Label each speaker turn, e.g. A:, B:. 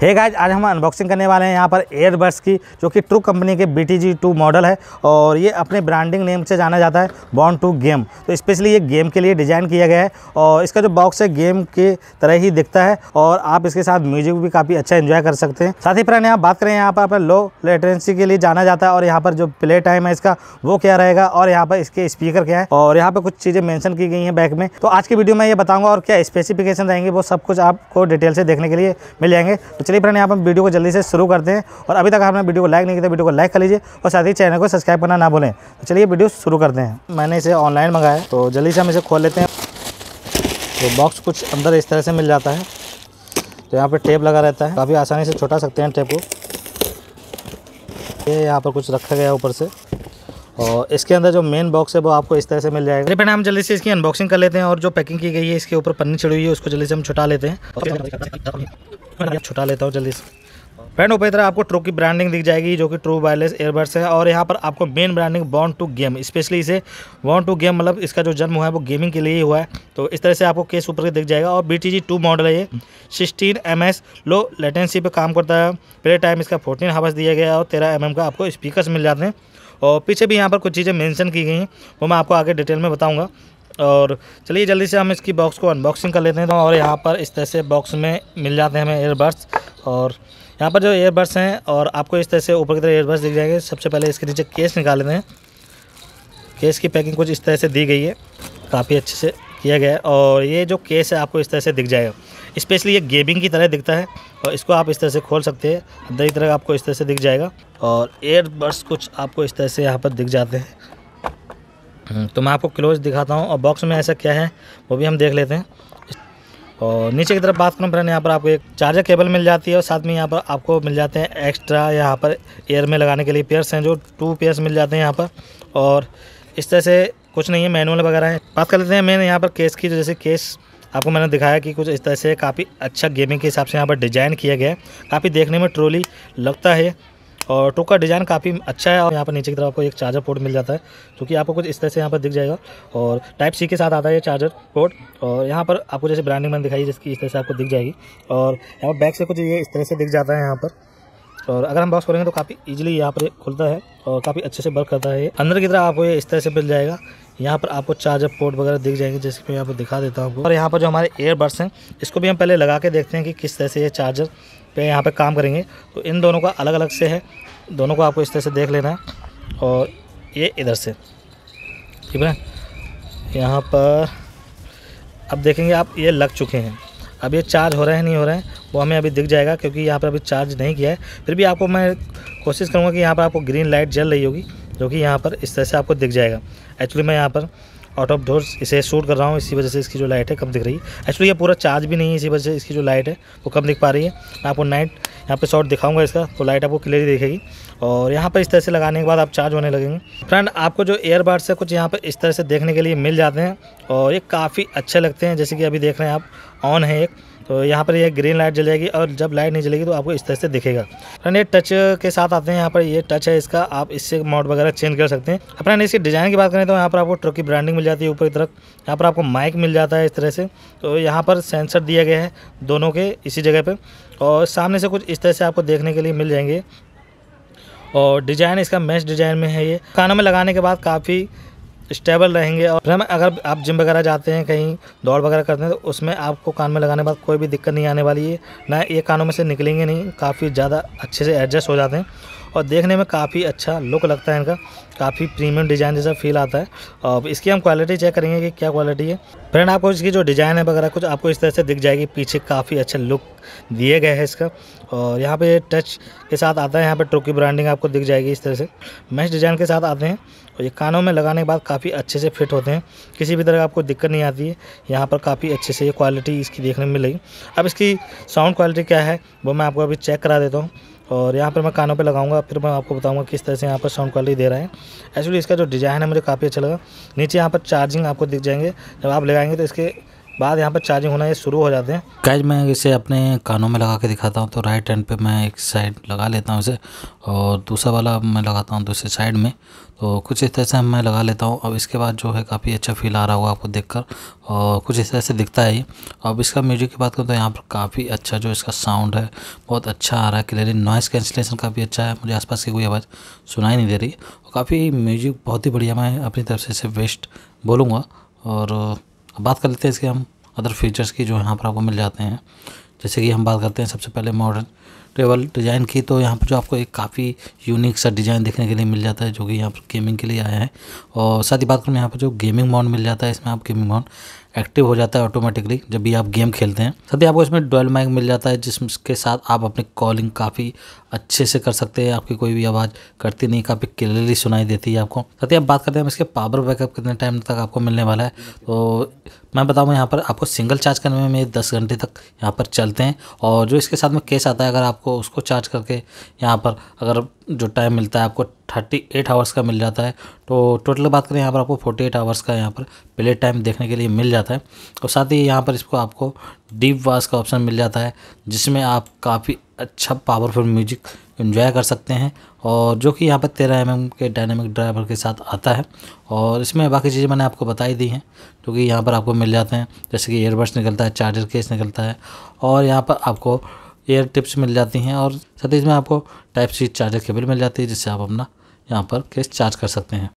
A: hey guys आज हम unboxing करने वाले हैं यहाँ पर एयरबड्स की जो कि ट्रू कंपनी के B T G two model है और ये अपने ब्रांडिंग नेम से जाना जाता है बॉन्ड टू गेम तो स्पेशली ये गेम के लिए डिज़ाइन किया गया है और इसका जो बॉक्स है गेम के तरह ही दिखता है और आप इसके साथ म्यूजिक भी काफ़ी अच्छा इन्जॉय कर सकते हैं साथ ही फ्रेंड यहाँ बात करें यहाँ पर अपना लो लेटरेंसी के लिए जाना जाता है और यहाँ पर जो प्ले टाइम है इसका वो क्या रहेगा और यहाँ पर इसके स्पीकर क्या है और यहाँ पर कुछ चीज़ें मैंशन की गई हैं बैक में तो आज की वीडियो में ये बताऊँगा और क्या स्पेसिफिकेशन रहेंगे वो सब कुछ आपको डिटेल से देखने के लिए मिल जाएंगे तो चलिए फ्रेंड यहाँ पर वीडियो को जल्दी से शुरू करते हैं और अभी तक आपने वीडियो को लाइक नहीं किया तो वीडियो को लाइक कर लीजिए और साथ ही चैनल को सब्सक्राइब करना ना भूलें तो चलिए वीडियो शुरू करते हैं मैंने इसे ऑनलाइन मंगाया तो जल्दी से हम इसे खोल लेते हैं तो बॉक्स कुछ अंदर इस तरह से मिल जाता है तो यहाँ पर टेप लगा रहता है काफ़ी आसानी से छोटा सकते हैं टेप को ये यहाँ पर कुछ रखा गया है ऊपर से और इसके अंदर जो मेन बॉक्स है वो आपको इस तरह से मिल जाएगा फिर हम जल्दी से इसकी अनबॉक्सिंग कर लेते हैं और जो पैकिंग की गई है इसके ऊपर पन्नी चढ़ी हुई है उसको जल्दी से हम छुटा लेते हैं छुटा लेता हूँ जल्दी से फ्रेंड ऊपर तरह आपको ट्रू की ब्रांडिंग दिख जाएगी जो कि ट्रू वायरलेस एयरबड्स है और यहाँ पर आपको main branding bond to game specially इसे बॉन्ड टू गेम मतलब इसका जो जन्म हुआ है वो गेमिंग के लिए ही हुआ है तो इस तरह से आपको केस ऊपर के दिख जाएगा और बी टी टू मॉडल है ये sixteen M S low latency पर काम करता है प्ले टाइम इसका फोर्टीन हावर्स दिया गया है और तेरह एम एम का आपको स्पीकर मिल जाते हैं और पीछे भी यहाँ पर कुछ चीज़ें मैंशन की गई हैं वो मैं आपको आगे डिटेल में बताऊँगा और चलिए जल्दी से हम इसकी बॉक्स को अनबॉक्सिंग कर लेते हैं तो और यहाँ पर इस तरह से बॉक्स में मिल जाते हैं हमें एयरबड्स और यहाँ पर जो एयरबड्स हैं और आपको इस तरह से ऊपर की तरह एयरबड्स दिख जाएंगे सबसे पहले इसके नीचे केस निकाल लेते हैं केस की पैकिंग कुछ इस तरह से दी गई है काफ़ी अच्छे से किया गया है और ये जो केस है आपको इस तरह से दिख जाएगा इस्पेशली ये गेमिंग की तरह दिखता है और इसको आप इस तरह से खोल सकते हैं अंदर की तरह आपको इस तरह से दिख जाएगा और एयरबड्स कुछ आपको इस तरह से यहाँ पर दिख जाते हैं हम्म, तो मैं आपको क्लोज दिखाता हूँ और बॉक्स में ऐसा क्या है वो भी हम देख लेते हैं और नीचे की तरफ बात करूँ फ्रेंड यहाँ पर आपको एक चार्जर केबल मिल जाती है और साथ में यहाँ पर आपको मिल जाते हैं एक्स्ट्रा यहाँ पर एयर में लगाने के लिए पेयर्स हैं जो टू पेयर्स मिल जाते हैं यहाँ पर और इस तरह से कुछ नहीं है मैनुअल वगैरह है बात कर लेते हैं मैंने यहाँ पर केस की तो जैसे केस आपको मैंने दिखाया कि कुछ इस तरह से काफ़ी अच्छा गेमिंग के हिसाब से यहाँ पर डिज़ाइन किया गया है काफ़ी देखने में ट्रोली लगता है और टोक का डिज़ाइन काफ़ी अच्छा है और यहाँ पर नीचे की तरफ आपको एक चार्जर पोर्ट मिल जाता है जो कि आपको कुछ इस तरह से यहाँ पर दिख जाएगा और टाइप सी के साथ आता है ये चार्जर पोर्ट और यहाँ पर आपको जैसे ब्रांडिंग मैन दिखाई जिसकी इस तरह से आपको दिख जाएगी और यहाँ पर बैक से कुछ ये इस तरह से दिख जाता है यहाँ पर और अगर हम बॉक्स खोलेंगे तो काफ़ी ईजिली यहाँ पर खुलता है और काफ़ी अच्छे से वर्क करता है अंदर की तरह आपको ये इस तरह से मिल जाएगा यहाँ पर आपको चार्जर पोर्ट वगैरह दिख जाएंगे जैसे मैं यहाँ पर दिखा देता हूँ और यहाँ पर जो हमारे एयरबड्स हैं इसको भी हम पहले लगा के देखते हैं कि किस तरह से ये चार्जर पे यहाँ पे काम करेंगे तो इन दोनों का अलग अलग से है दोनों को आपको इस तरह से देख लेना है और ये इधर से ठीक है यहाँ पर अब देखेंगे आप ये लग चुके हैं अब ये चार्ज हो रहे हैं नहीं हो रहे हैं वो हमें अभी दिख जाएगा क्योंकि यहाँ पर अभी चार्ज नहीं किया है फिर भी आपको मैं कोशिश करूँगा कि यहाँ पर आपको ग्रीन लाइट जल रही होगी जो कि यहाँ पर इस तरह से आपको दिख जाएगा एक्चुअली मैं यहाँ पर आउट ऑफ डोर इसे शूट कर रहा हूँ इसी वजह से इसकी जो लाइट है कम दिख रही है एक्चुअली ये पूरा चार्ज भी नहीं है इसी वजह से इसकी जो लाइट है वो कम दिख पा रही है मैं आपको नाइट यहाँ पे शॉट दिखाऊंगा इसका तो लाइट आपको क्लियरली दिखेगी और यहाँ पर इस तरह से लगाने के बाद आप चार्ज होने लगेंगे फ्रेंड आपको जो एयरबड्स है कुछ यहाँ पर इस तरह से देखने के लिए मिल जाते हैं और ये काफ़ी अच्छे लगते हैं जैसे कि अभी देख रहे हैं आप ऑन है एक तो यहाँ पर ये ग्रीन लाइट जलेगी और जब लाइट नहीं जलेगी तो आपको इस तरह से दिखेगा फ्रेंड ये टच के साथ आते हैं यहाँ पर ये टच है इसका आप इससे मोड वगैरह चेंज कर सकते हैं अपना इसकी डिज़ाइन की बात करें तो यहाँ पर आपको ट्रक की ब्रांडिंग मिल जाती है ऊपर की तरफ यहाँ पर आपको माइक मिल जाता है इस तरह से तो यहाँ पर सेंसर दिया गया है दोनों के इसी जगह पर और सामने से कुछ इस तरह से आपको देखने के लिए मिल जाएंगे और डिज़ाइन इसका मैच डिज़ाइन में है ये कानों में लगाने के बाद काफ़ी स्टेबल रहेंगे और हम अगर आप जिम वगैरह जाते हैं कहीं दौड़ वगैरह करते हैं तो उसमें आपको कान में लगाने के बाद कोई भी दिक्कत नहीं आने वाली है ना ये कानों में से निकलेंगे नहीं काफ़ी ज़्यादा अच्छे से एडजस्ट हो जाते हैं और देखने में काफ़ी अच्छा लुक लगता है इनका काफ़ी प्रीमियम डिज़ाइन जैसा फील आता है और इसकी हम क्वालिटी चेक करेंगे कि क्या क्वालिटी है फ्रेंड आपको इसकी जो डिज़ाइन है वगैरह कुछ आपको इस तरह से दिख जाएगी पीछे काफ़ी अच्छा लुक दिए गए हैं इसका और यहाँ पे टच के साथ आता है यहाँ पे टोकी ब्रांडिंग आपको दिख जाएगी इस तरह से मैच डिज़ाइन के साथ आते हैं और ये कानों में लगाने के बाद काफ़ी अच्छे से फिट होते हैं किसी भी तरह आपको दिक्कत नहीं आती है यहाँ पर काफ़ी अच्छे से ये क्वालिटी इसकी देखने में मिलेगी अब इसकी साउंड क्वालिटी क्या है वो मैं आपको अभी चेक करा देता हूँ और यहाँ पर मैं कानों पे लगाऊंगा फिर मैं आपको बताऊंगा किस तरह से यहाँ पर साउंड क्वालिटी दे रहा है एक्चुअली इसका जो डिज़ाइन है मुझे काफ़ी अच्छा लगा नीचे यहाँ पर चार्जिंग आपको दिख जाएंगे जब आप लगाएंगे तो इसके बाद यहाँ पर चार्जिंग होना ये शुरू हो जाते हैं
B: कैज मैं इसे अपने कानों में लगा के दिखाता हूँ तो राइट हैंड पे मैं एक साइड लगा लेता हूँ इसे और दूसरा वाला मैं लगाता हूँ दूसरे साइड में तो कुछ इस तरह से मैं लगा लेता हूँ अब इसके बाद जो है काफ़ी अच्छा फील आ रहा होगा आपको देखकर और कुछ इस तरह से दिखता है अब इसका म्यूजिक की बात करूँ तो यहाँ पर काफ़ी अच्छा जो इसका साउंड है बहुत अच्छा आ रहा है क्लियरली नॉइस कैंसिलेशन काफ़ी अच्छा है मुझे आसपास की कोई आवाज़ सुनाई नहीं दे रही और काफ़ी म्यूजिक बहुत ही बढ़िया मैं अपनी तरफ से इसे बेस्ट बोलूँगा और अब बात कर लेते हैं इसके हम अदर फीचर्स की जो यहाँ पर आपको मिल जाते हैं जैसे कि हम बात करते हैं सबसे पहले मॉडर्न टेबल डिज़ाइन की तो यहाँ पर जो आपको एक काफ़ी यूनिक सा डिज़ाइन देखने के लिए मिल जाता है जो कि यहाँ पर गेमिंग के लिए आया है और साथ ही बात करूँ यहाँ पर जो गेमिंग माउंट मिल जाता है इसमें आप गेमिंग माउंट एक्टिव हो जाता है ऑटोमेटिकली जब भी आप गेम खेलते हैं साथ ही आपको इसमें डोल माइक मिल जाता है जिसके साथ आप अपनी कॉलिंग काफ़ी अच्छे से कर सकते हैं आपकी कोई भी आवाज़ करती नहीं काफ़ी क्लियरली सुनाई देती है आपको साथ ही आप बात करते हैं इसके पावर बैकअप कितने टाइम तक आपको मिलने वाला है तो मैं बताऊँ यहाँ पर आपको सिंगल चार्ज करने में मेरे दस घंटे तक यहाँ पर चलते हैं और जो इसके साथ में केस आता है अगर आपको उसको चार्ज करके यहाँ पर अगर जो टाइम मिलता है आपको थर्टी एट आवर्स का मिल जाता है तो टोटल बात करें यहाँ पर आपको फोर्टी एट आवर्स का यहाँ पर प्ले टाइम देखने के लिए मिल जाता है और साथ ही यहाँ पर इसको आपको डीप वॉस का ऑप्शन मिल जाता है जिसमें आप काफ़ी अच्छा पावरफुल म्यूजिक इन्जॉय कर सकते हैं और जो कि यहाँ पर तेरह एम के डायनेमिक ड्राइवर के साथ आता है और इसमें बाकी चीज़ें मैंने आपको बताई दी हैं जो कि यहाँ पर आपको मिल जाते हैं जैसे कि एयरबड्स निकलता है चार्जर केस निकलता है और यहाँ पर आपको एयर टिप्स मिल जाती हैं और साथ ही इसमें आपको टाइप सी चार्जर केबल मिल जाती है जिससे आप अपना यहाँ पर केस चार्ज कर सकते हैं